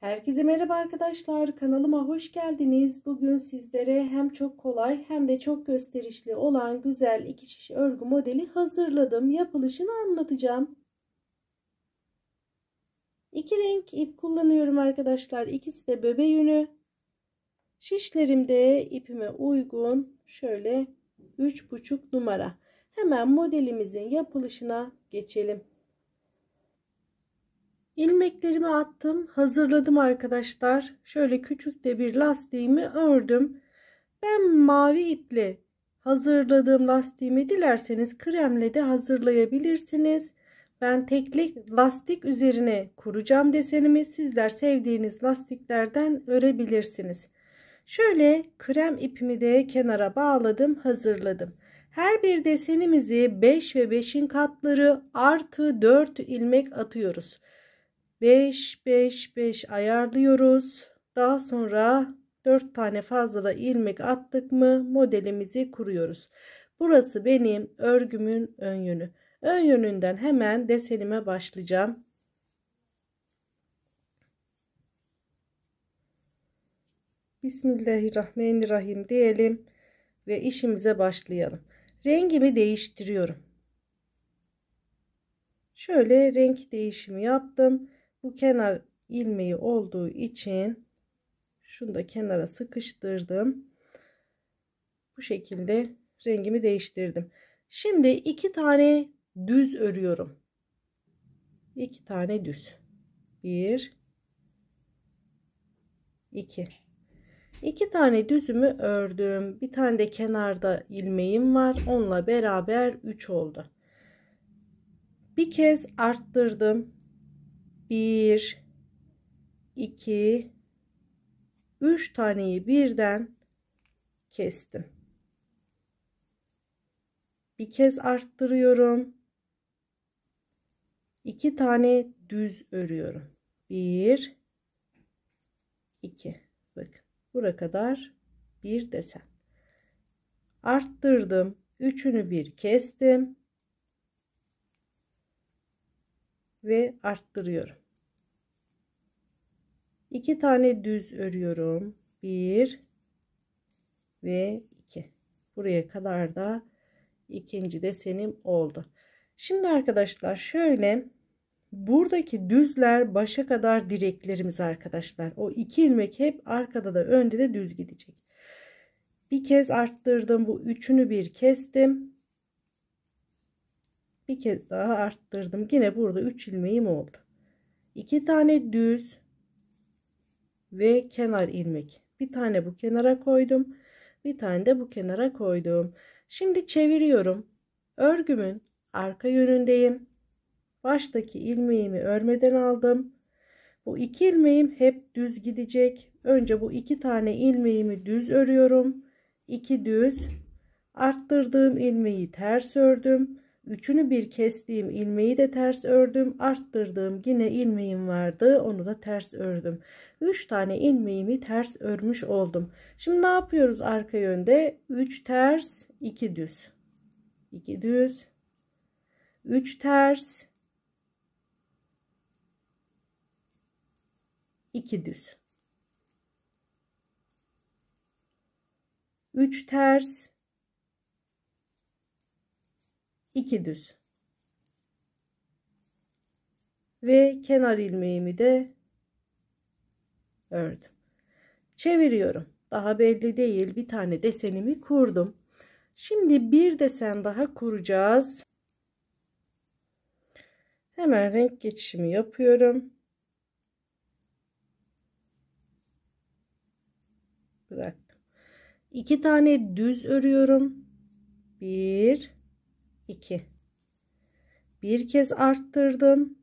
Herkese merhaba arkadaşlar. Kanalıma hoş geldiniz. Bugün sizlere hem çok kolay hem de çok gösterişli olan güzel iki şiş örgü modeli hazırladım. Yapılışını anlatacağım. İki renk ip kullanıyorum arkadaşlar. İkisi de böbe yünü. Şişlerimde ipime uygun şöyle 3,5 numara. Hemen modelimizin yapılışına geçelim ilmeklerimi attım hazırladım arkadaşlar şöyle küçük de bir lastiğimi ördüm ben mavi iple hazırladığım lastiğimi dilerseniz kremle de hazırlayabilirsiniz ben teklik lastik üzerine kuracağım desenimi sizler sevdiğiniz lastiklerden örebilirsiniz şöyle krem ipimi de kenara bağladım hazırladım her bir desenimizi 5 ve 5'in katları artı 4 ilmek atıyoruz 5 5 5 ayarlıyoruz. Daha sonra 4 tane fazla da ilmek attık mı modelimizi kuruyoruz. Burası benim örgümün ön yönü. Ön yönünden hemen desenime başlayacağım. Bismillahirrahmanirrahim diyelim ve işimize başlayalım. Rengimi değiştiriyorum. Şöyle renk değişimi yaptım bu kenar ilmeği olduğu için şunu da kenara sıkıştırdım bu şekilde rengimi değiştirdim şimdi iki tane düz örüyorum iki tane düz bir iki iki tane düzümü ördüm bir tane de kenarda ilmeğim var onunla beraber üç oldu bir kez arttırdım 1 2 3 taneyi birden kestim. Bir kez arttırıyorum. 2 tane düz örüyorum. 1 2 Bakın bura kadar bir desen. Arttırdım. Üçünü bir kestim. Ve arttırıyorum. 2 tane düz örüyorum. 1 ve 2. Buraya kadar da ikinci desenim oldu. Şimdi arkadaşlar şöyle buradaki düzler başa kadar direklerimiz arkadaşlar. O iki ilmek hep arkada da önde de düz gidecek. Bir kez arttırdım. Bu üçünü bir kestim. Bir kez daha arttırdım. Yine burada 3 ilmeğim oldu. 2 tane düz ve kenar ilmek. Bir tane bu kenara koydum. Bir tane de bu kenara koydum. Şimdi çeviriyorum. Örgümün arka yönündeyim. Baştaki ilmeğimi örmeden aldım. Bu iki ilmeğim hep düz gidecek. Önce bu iki tane ilmeğimi düz örüyorum. 2 düz. Arttırdığım ilmeği ters ördüm. Üçünü bir kestiğim ilmeği de ters ördüm. Arttırdığım yine ilmeğim vardı. Onu da ters ördüm. Üç tane ilmeğimi ters örmüş oldum. Şimdi ne yapıyoruz arka yönde? Üç ters, iki düz. İki düz. Üç ters. iki düz. Üç ters. iki düz ve kenar ilmeğimi de ördüm çeviriyorum daha belli değil bir tane desenimi kurdum şimdi bir desen daha kuracağız hemen renk geçişimi yapıyorum bıraktım iki tane düz örüyorum bir 2 bir kez arttırdım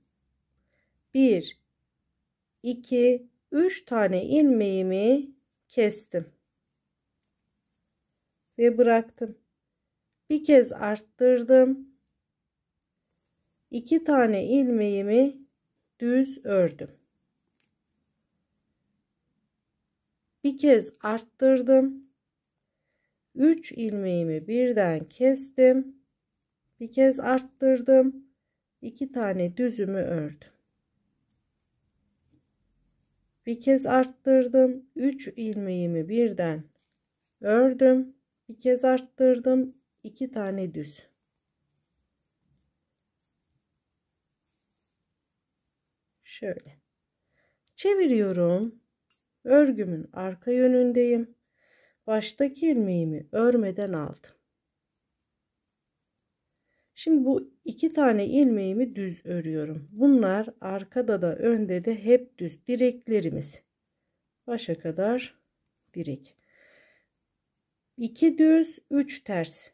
1 2 3 tane ilmeğimi kestim ve bıraktım bir kez arttırdım 2 tane ilmeğimi düz ördüm bir kez arttırdım 3 ilmeğimi birden kestim bir kez arttırdım iki tane düzümü ördüm bir kez arttırdım 3 ilmeğimi birden ördüm bir kez arttırdım iki tane düz şöyle çeviriyorum örgümün arka yönündeyim baştaki ilmeğimi örmeden aldım Şimdi bu iki tane ilmeğimi düz örüyorum. Bunlar arkada da önde de hep düz direklerimiz. Başa kadar direk. 2 düz 3 ters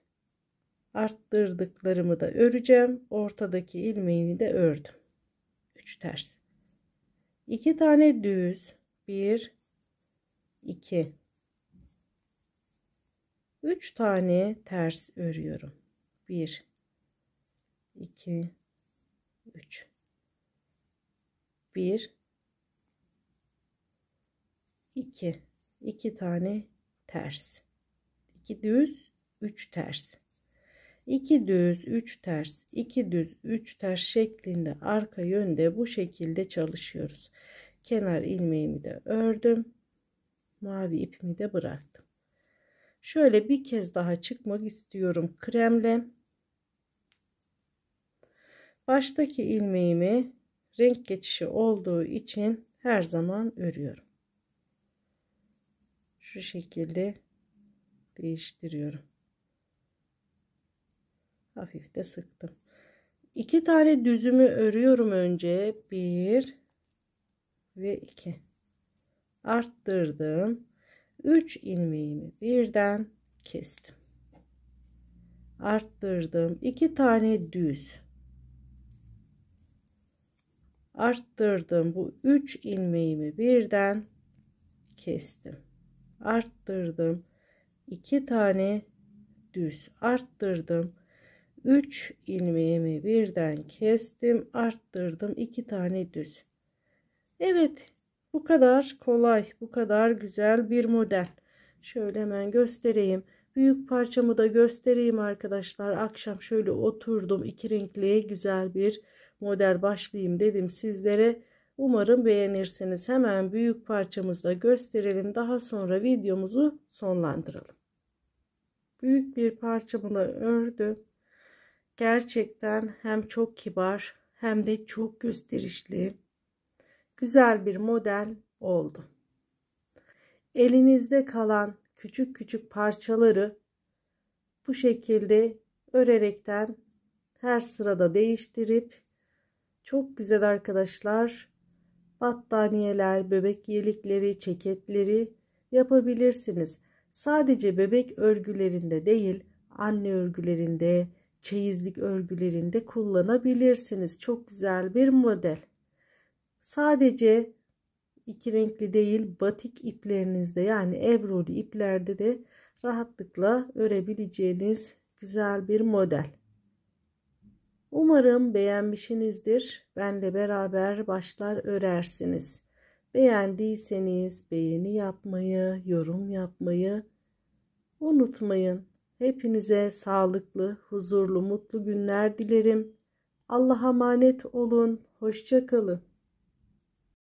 arttırdıklarımı da öreceğim. Ortadaki ilmeğimi de ördüm. 3 ters. 2 tane düz. 1 2 3 tane ters örüyorum. 1 2 3 1 2 2 tane ters 2 düz 3 ters 2 düz 3 ters 2 düz 3 ters şeklinde arka yönde bu şekilde çalışıyoruz kenar ilmeğimi de ördüm mavi ipimi de bıraktım şöyle bir kez daha çıkmak istiyorum kremle baştaki ilmeğimi renk geçişi olduğu için her zaman örüyorum. Şu şekilde değiştiriyorum. Hafif de sıktım. İki tane düzümü örüyorum önce. Bir ve iki. Arttırdım. Üç ilmeğimi birden kestim. Arttırdım. İki tane düz arttırdım bu 3 ilmeğimi birden kestim arttırdım 2 tane düz arttırdım 3 ilmeğimi birden kestim arttırdım 2 tane düz Evet bu kadar kolay bu kadar güzel bir model şöyle hemen göstereyim büyük parçamı da göstereyim arkadaşlar akşam şöyle oturdum iki renkli güzel bir model başlayayım dedim sizlere. Umarım beğenirseniz Hemen büyük parçamızda gösterelim. Daha sonra videomuzu sonlandıralım. Büyük bir parçamla ördüm. Gerçekten hem çok kibar hem de çok gösterişli. Güzel bir model oldu. Elinizde kalan küçük küçük parçaları bu şekilde örerekten her sırada değiştirip çok güzel arkadaşlar. Battaniyeler, bebek yelikleri, çeketleri yapabilirsiniz. Sadece bebek örgülerinde değil, anne örgülerinde, çeyizlik örgülerinde kullanabilirsiniz. Çok güzel bir model. Sadece iki renkli değil, batik iplerinizde yani ebroli iplerde de rahatlıkla örebileceğiniz güzel bir model. Umarım beğenmişsinizdir. Benle beraber başlar örersiniz. Beğendiyseniz beğeni yapmayı, yorum yapmayı unutmayın. Hepinize sağlıklı, huzurlu, mutlu günler dilerim. Allah'a emanet olun. Hoşçakalın.